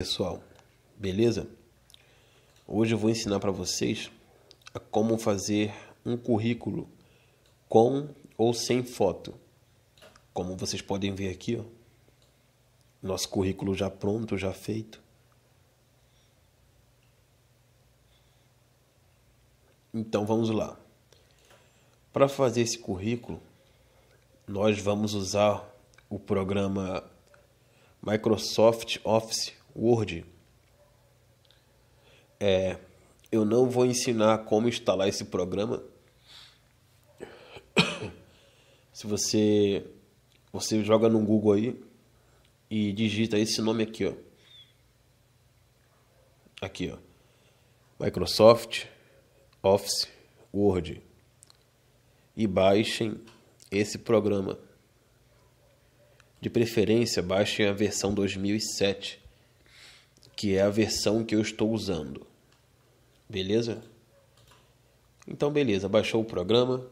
Pessoal, beleza? Hoje eu vou ensinar para vocês a como fazer um currículo com ou sem foto. Como vocês podem ver aqui, ó, nosso currículo já pronto, já feito. Então vamos lá. Para fazer esse currículo, nós vamos usar o programa Microsoft Office Word. É, eu não vou ensinar como instalar esse programa. Se você você joga no Google aí e digita esse nome aqui, ó. Aqui, ó. Microsoft Office Word. E baixem esse programa. De preferência, baixem a versão 2007 que é a versão que eu estou usando. Beleza? Então, beleza, baixou o programa,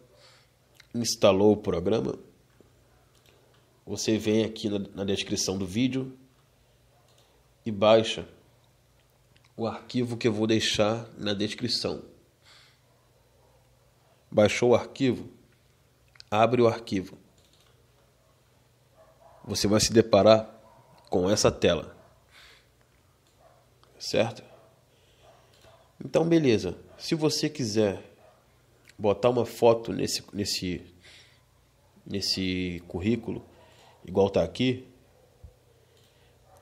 instalou o programa. Você vem aqui na, na descrição do vídeo e baixa o arquivo que eu vou deixar na descrição. Baixou o arquivo? Abre o arquivo. Você vai se deparar com essa tela certo? Então, beleza. Se você quiser botar uma foto nesse, nesse, nesse currículo, igual tá aqui,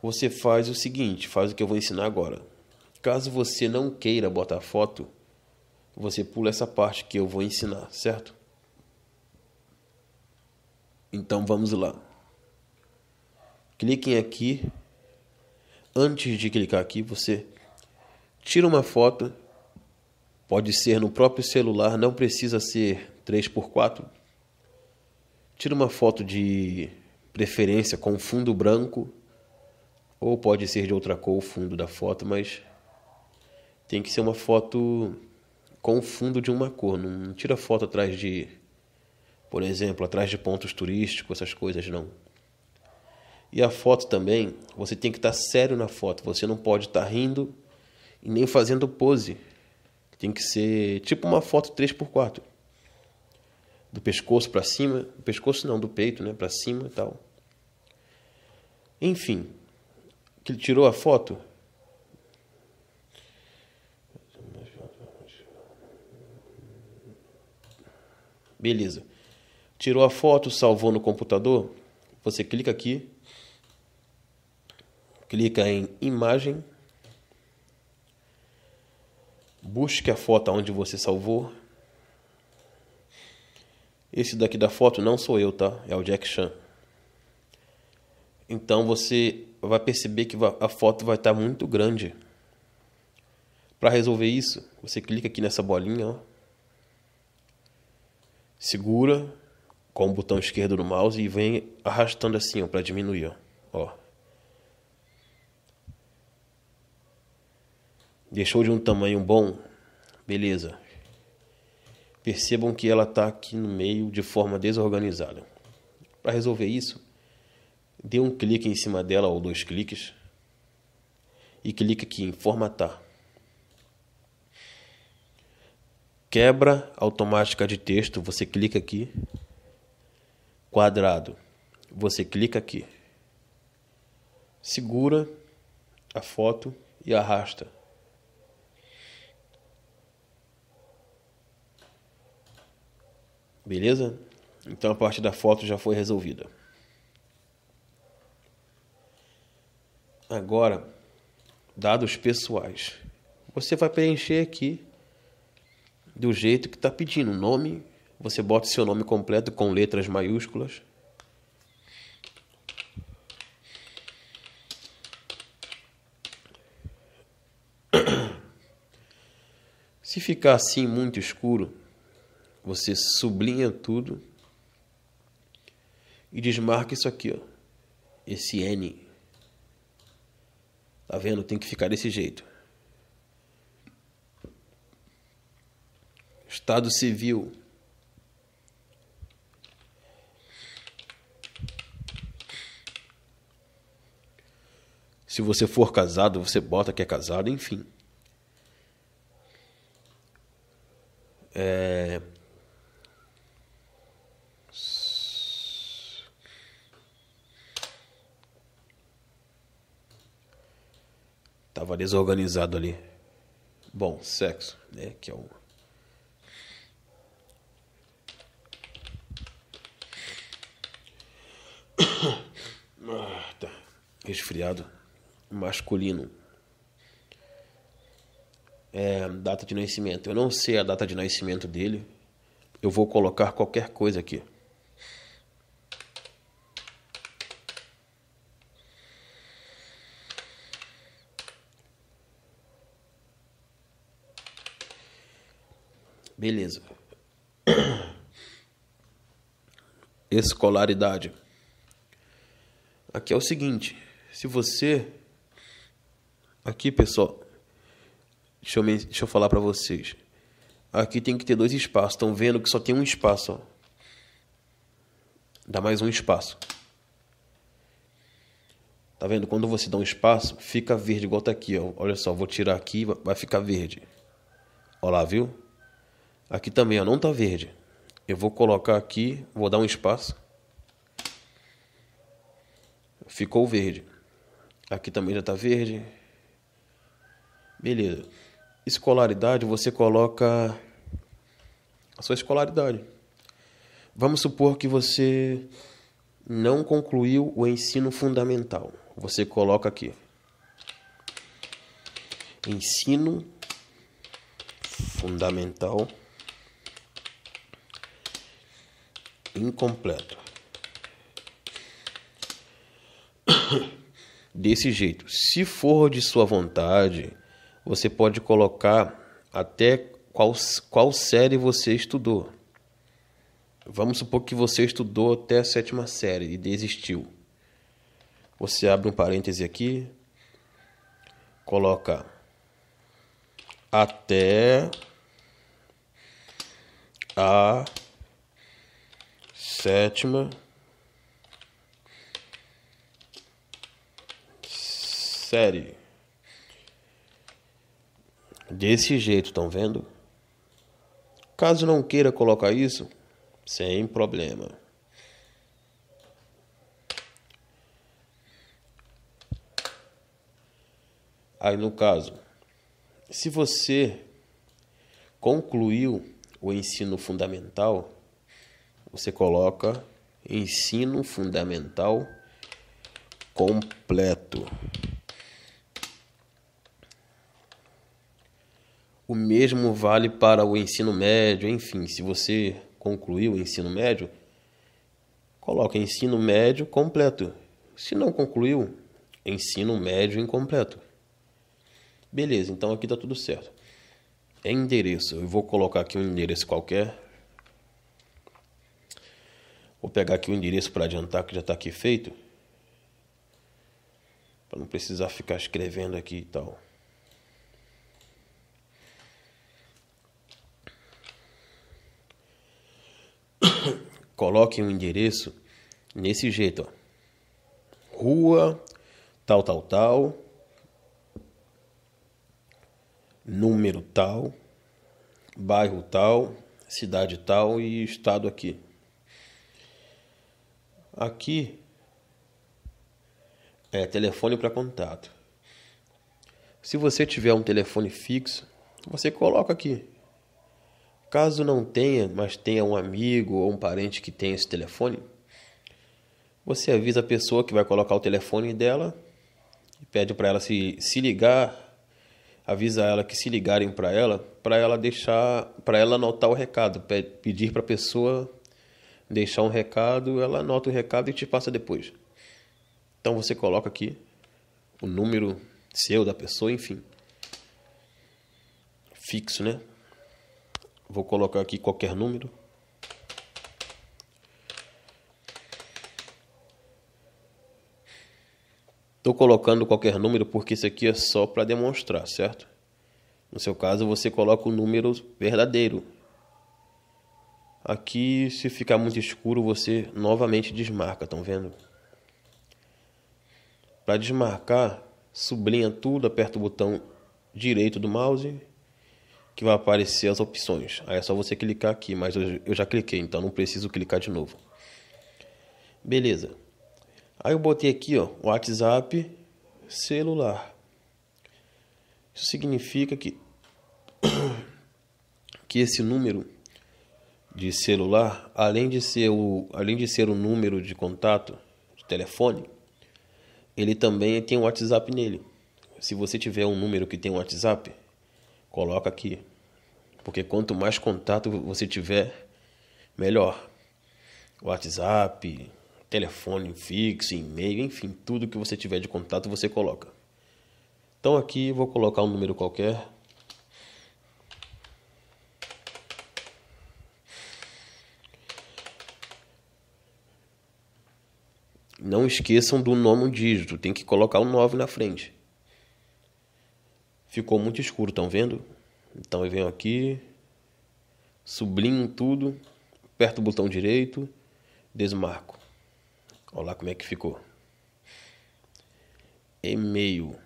você faz o seguinte, faz o que eu vou ensinar agora. Caso você não queira botar foto, você pula essa parte que eu vou ensinar, certo? Então vamos lá. Cliquem aqui antes de clicar aqui, você tira uma foto, pode ser no próprio celular, não precisa ser 3x4. Tira uma foto de preferência com fundo branco, ou pode ser de outra cor o fundo da foto, mas tem que ser uma foto com o fundo de uma cor, não tira foto atrás de, por exemplo, atrás de pontos turísticos, essas coisas não. E a foto também, você tem que estar tá sério na foto. Você não pode estar tá rindo e nem fazendo pose. Tem que ser tipo uma foto 3x4. Do pescoço para cima, do pescoço não, do peito, né, para cima e tal. Enfim, que ele tirou a foto, Beleza. Tirou a foto, salvou no computador. Você clica aqui clica em imagem, busque a foto onde você salvou. Esse daqui da foto não sou eu, tá? É o Jack Chan. Então você vai perceber que a foto vai estar tá muito grande. Para resolver isso, você clica aqui nessa bolinha, ó. segura com o botão esquerdo do mouse e vem arrastando assim ó para diminuir. Ó. ó. Deixou de um tamanho bom? Beleza. Percebam que ela está aqui no meio de forma desorganizada. Para resolver isso, dê um clique em cima dela ou dois cliques e clique aqui em formatar. Quebra automática de texto, você clica aqui. Quadrado, você clica aqui. Segura a foto e arrasta. Beleza? Então a parte da foto já foi resolvida. Agora, dados pessoais. Você vai preencher aqui do jeito que está pedindo. Nome, você bota seu nome completo com letras maiúsculas. Se ficar assim muito escuro, você sublinha tudo e desmarca isso aqui, ó. Esse N. Tá vendo? Tem que ficar desse jeito. Estado civil. Se você for casado, você bota que é casado, enfim. É, Tava desorganizado ali. Bom, sexo, né? Que é o. Ah, tá. Resfriado masculino. É, data de nascimento. Eu não sei a data de nascimento dele. Eu vou colocar qualquer coisa aqui. Beleza. Escolaridade. Aqui é o seguinte, se você aqui, pessoal, deixa eu, me... deixa eu falar para vocês. Aqui tem que ter dois espaços. Estão vendo que só tem um espaço, ó. Dá mais um espaço. Tá vendo? Quando você dá um espaço, fica verde igual tá aqui, ó. Olha só, vou tirar aqui, vai ficar verde. Olha lá, viu? Aqui também, ó, não tá verde. Eu vou colocar aqui, vou dar um espaço. Ficou verde. Aqui também já tá verde. Beleza. Escolaridade, você coloca a sua escolaridade. Vamos supor que você não concluiu o ensino fundamental. Você coloca aqui. Ensino fundamental incompleto. Desse jeito, se for de sua vontade, você pode colocar até qual, qual série você estudou. Vamos supor que você estudou até a sétima série e desistiu. Você abre um parêntese aqui, coloca até a sétima, série. Desse jeito, estão vendo? Caso não queira colocar isso, sem problema. Aí no caso, se você concluiu o ensino fundamental, você coloca ensino fundamental completo. O mesmo vale para o ensino médio, enfim, se você concluiu o ensino médio, coloca ensino médio completo. Se não concluiu, ensino médio incompleto. Beleza, então aqui está tudo certo. É endereço, eu vou colocar aqui um endereço qualquer Vou pegar aqui o endereço para adiantar, que já está aqui feito. Para não precisar ficar escrevendo aqui e tal. Coloque o um endereço nesse jeito, ó. Rua, tal, tal, tal. Número tal, bairro tal, cidade tal e estado aqui. Aqui é telefone para contato. Se você tiver um telefone fixo, você coloca aqui. Caso não tenha, mas tenha um amigo ou um parente que tenha esse telefone, você avisa a pessoa que vai colocar o telefone dela e pede para ela se, se ligar, avisa ela que se ligarem para ela, para ela deixar, para ela anotar o recado, pedir para a pessoa deixar um recado, ela anota o recado e te passa depois. Então você coloca aqui o número seu da pessoa, enfim. Fixo, né? Vou colocar aqui qualquer número. Estou colocando qualquer número porque isso aqui é só para demonstrar, certo? No seu caso, você coloca o número verdadeiro, Aqui, se ficar muito escuro, você novamente desmarca, estão vendo? Para desmarcar, sublinha tudo, aperta o botão direito do mouse, que vai aparecer as opções. Aí é só você clicar aqui, mas eu já cliquei, então não preciso clicar de novo. Beleza. Aí eu botei aqui, ó, WhatsApp celular. Isso significa que que esse número de celular, além de ser o, além de ser o número de contato de telefone, ele também tem o um WhatsApp nele. Se você tiver um número que tem um WhatsApp, coloca aqui. Porque quanto mais contato você tiver, melhor. WhatsApp, telefone fixo, e-mail, enfim, tudo que você tiver de contato você coloca. Então aqui vou colocar um número qualquer Não esqueçam do nono dígito, tem que colocar o 9 na frente. Ficou muito escuro, estão vendo? Então eu venho aqui, sublinho tudo, aperto o botão direito, desmarco. Olha lá como é que ficou. E-mail.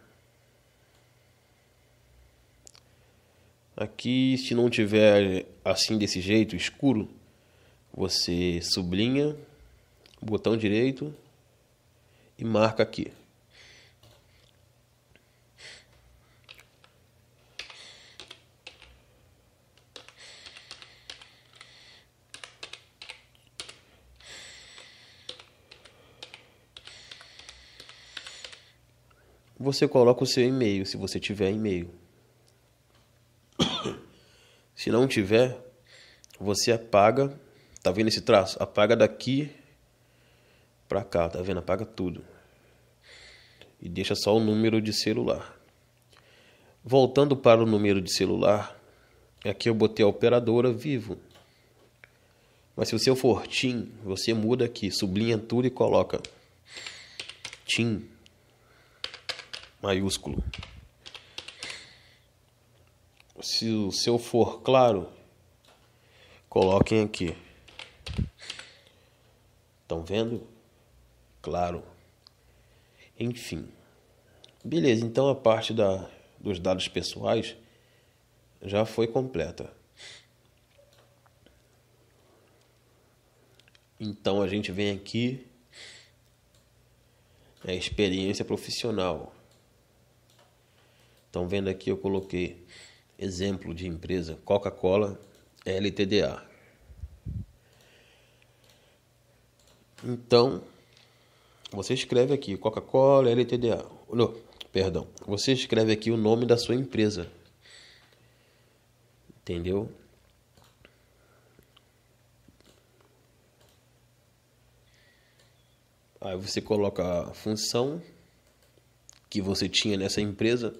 Aqui, se não tiver assim desse jeito, escuro, você sublinha, botão direito, e marca aqui. Você coloca o seu e-mail, se você tiver e-mail. Se não tiver, você apaga. Tá vendo esse traço? Apaga daqui para cá, tá vendo? Apaga tudo. E deixa só o número de celular. Voltando para o número de celular, aqui eu botei a operadora vivo. Mas se você for TIM, você muda aqui, sublinha tudo e coloca TIM maiúsculo. Se o seu for claro, coloquem aqui. Estão vendo? claro. Enfim. Beleza, então a parte da, dos dados pessoais já foi completa. Então a gente vem aqui é a experiência profissional. Estão vendo aqui eu coloquei exemplo de empresa Coca-Cola LTDA. Então, você escreve aqui Coca-Cola, LTDA. Não, perdão. Você escreve aqui o nome da sua empresa. Entendeu? Aí você coloca a função que você tinha nessa empresa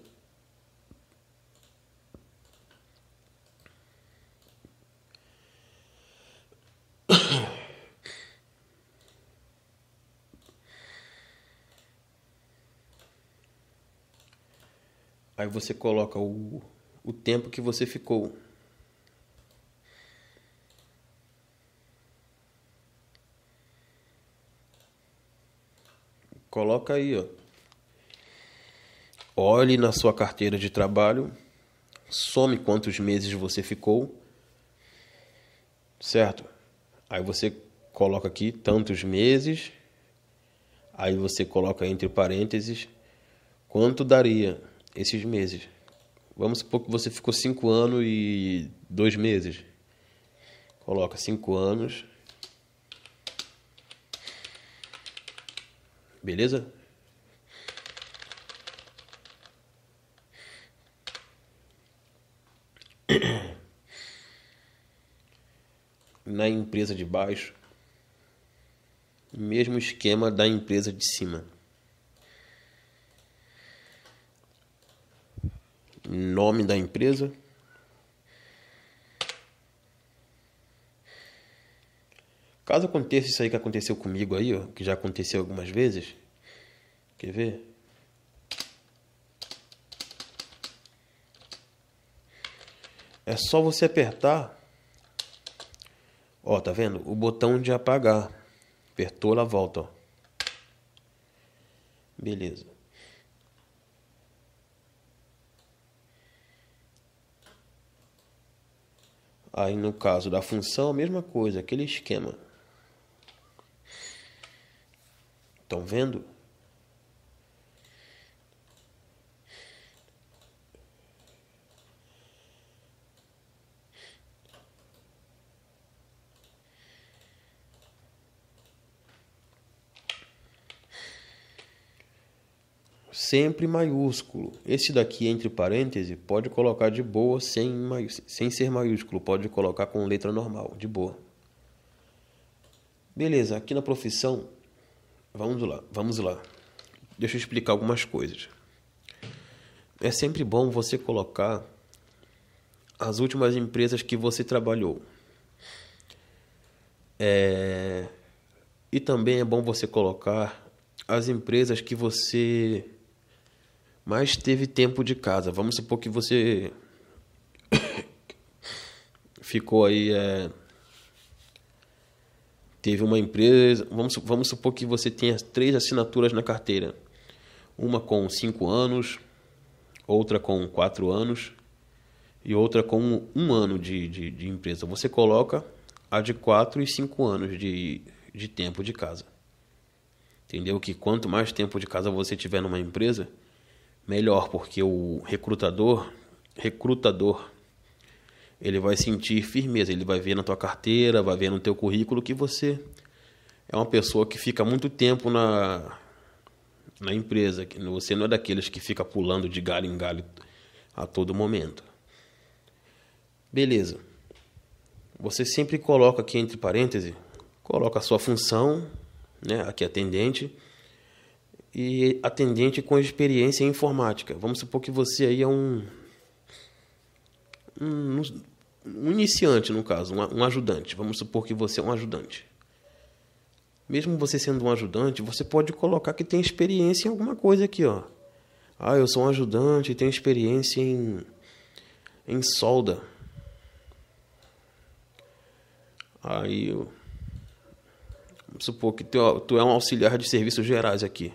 Aí você coloca o, o tempo que você ficou. Coloca aí, ó. Olhe na sua carteira de trabalho, some quantos meses você ficou, certo? Aí você coloca aqui tantos meses, aí você coloca entre parênteses quanto daria esses meses. Vamos supor que você ficou 5 anos e 2 meses. Coloca 5 anos. Beleza? Na empresa de baixo, mesmo esquema da empresa de cima. nome da empresa, Caso aconteça isso aí que aconteceu comigo aí, ó, que já aconteceu algumas vezes. Quer ver? É só você apertar. Ó, tá vendo? O botão de apagar. Apertou, ela volta, ó. Beleza. Aí no caso da função, a mesma coisa, aquele esquema. Estão vendo? sempre maiúsculo. Esse daqui, entre parênteses, pode colocar de boa sem, sem ser maiúsculo, pode colocar com letra normal, de boa. Beleza, aqui na profissão, vamos lá, vamos lá. Deixa eu explicar algumas coisas. É sempre bom você colocar as últimas empresas que você trabalhou. É... E também é bom você colocar as empresas que você mas teve tempo de casa. Vamos supor que você ficou aí. É... Teve uma empresa. Vamos, vamos supor que você tenha três assinaturas na carteira: uma com cinco anos, outra com quatro anos e outra com um ano de, de, de empresa. Você coloca a de quatro e cinco anos de, de tempo de casa. Entendeu? Que quanto mais tempo de casa você tiver numa empresa, melhor, porque o recrutador, recrutador, ele vai sentir firmeza, ele vai ver na tua carteira, vai ver no teu currículo que você é uma pessoa que fica muito tempo na, na empresa, que você não é daqueles que fica pulando de galho em galho a todo momento. Beleza. Você sempre coloca aqui entre parênteses, coloca a sua função, né, aqui atendente, e atendente com experiência em informática. Vamos supor que você aí é um, um, um iniciante, no caso, um, um ajudante. Vamos supor que você é um ajudante. Mesmo você sendo um ajudante, você pode colocar que tem experiência em alguma coisa aqui, ó. Ah, eu sou um ajudante e tenho experiência em, em solda. Aí Vamos supor que tu, tu é um auxiliar de serviços gerais aqui.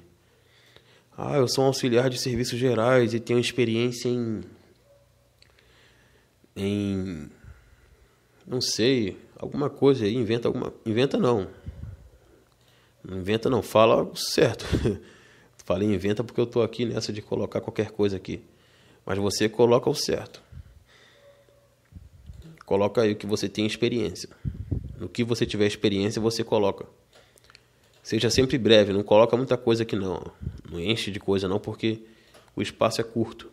Ah, eu sou um auxiliar de serviços gerais e tenho experiência em. em. não sei, alguma coisa aí, inventa alguma. inventa não. Não inventa não, fala algo certo. Falei inventa porque eu tô aqui nessa de colocar qualquer coisa aqui. Mas você coloca o certo. Coloca aí o que você tem experiência. No que você tiver experiência, você coloca. Seja sempre breve, não coloca muita coisa aqui não não enche de coisa não, porque o espaço é curto.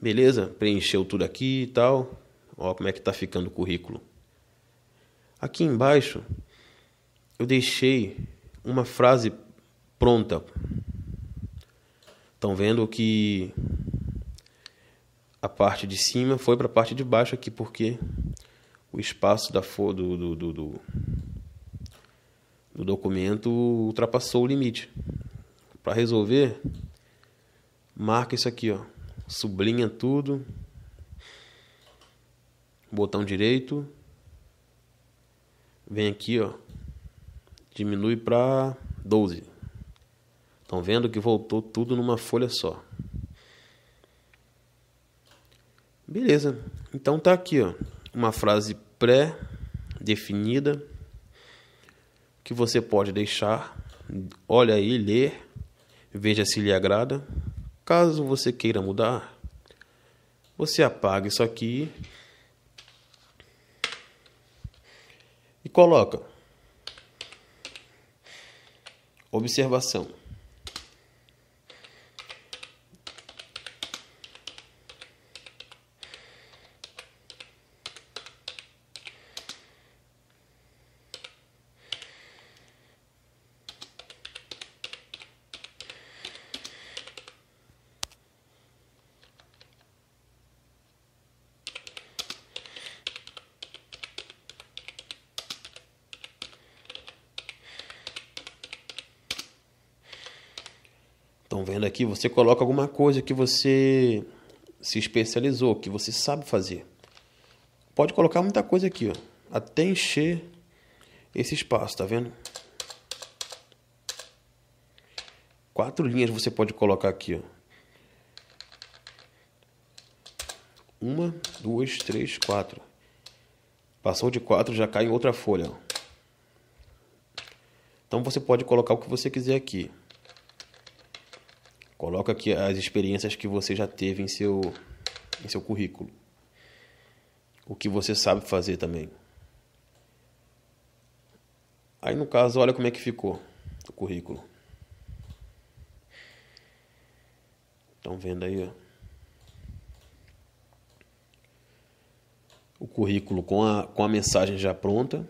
Beleza, preencheu tudo aqui e tal. Ó como é que tá ficando o currículo. Aqui embaixo eu deixei uma frase pronta. Estão vendo que a parte de cima foi para a parte de baixo aqui, porque o espaço da do, do, do, do o documento ultrapassou o limite. Para resolver, marca isso aqui, ó. Sublinha tudo. Botão direito. Vem aqui, ó. Diminui para 12. Estão vendo que voltou tudo numa folha só. Beleza. Então tá aqui, ó, uma frase pré-definida que você pode deixar, olha aí, lê, veja se lhe agrada. Caso você queira mudar, você apaga isso aqui e coloca observação. vendo aqui, você coloca alguma coisa que você se especializou, que você sabe fazer. Pode colocar muita coisa aqui, ó, até encher esse espaço, tá vendo? Quatro linhas você pode colocar aqui, ó. Uma, duas, três, quatro. Passou de quatro, já cai em outra folha. Então você pode colocar o que você quiser aqui. Coloca aqui as experiências que você já teve em seu, em seu currículo. O que você sabe fazer também. Aí, no caso, olha como é que ficou o currículo. Estão vendo aí, ó. O currículo com a, com a mensagem já pronta.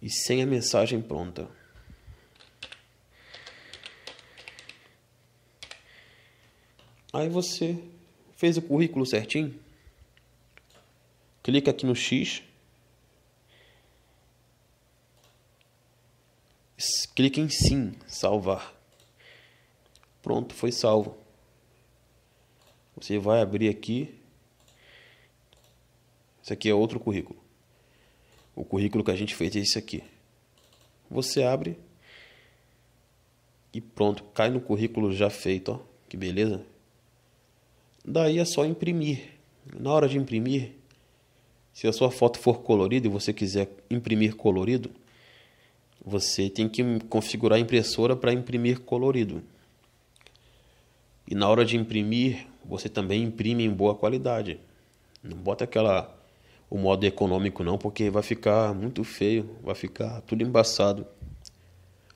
E sem a mensagem pronta. Aí você fez o currículo certinho. Clica aqui no X. Clique em sim, salvar. Pronto, foi salvo. Você vai abrir aqui. Esse aqui é outro currículo. O currículo que a gente fez é esse aqui. Você abre e pronto, cai no currículo já feito, ó. Que beleza? Daí é só imprimir. Na hora de imprimir, se a sua foto for colorida e você quiser imprimir colorido, você tem que configurar a impressora para imprimir colorido. E na hora de imprimir, você também imprime em boa qualidade. Não bota aquela o modo econômico não, porque vai ficar muito feio, vai ficar tudo embaçado.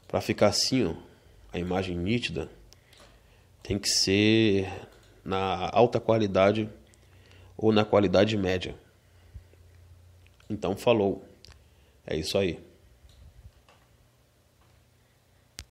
Para ficar assim, ó, a imagem nítida, tem que ser na alta qualidade ou na qualidade média. Então falou. É isso aí.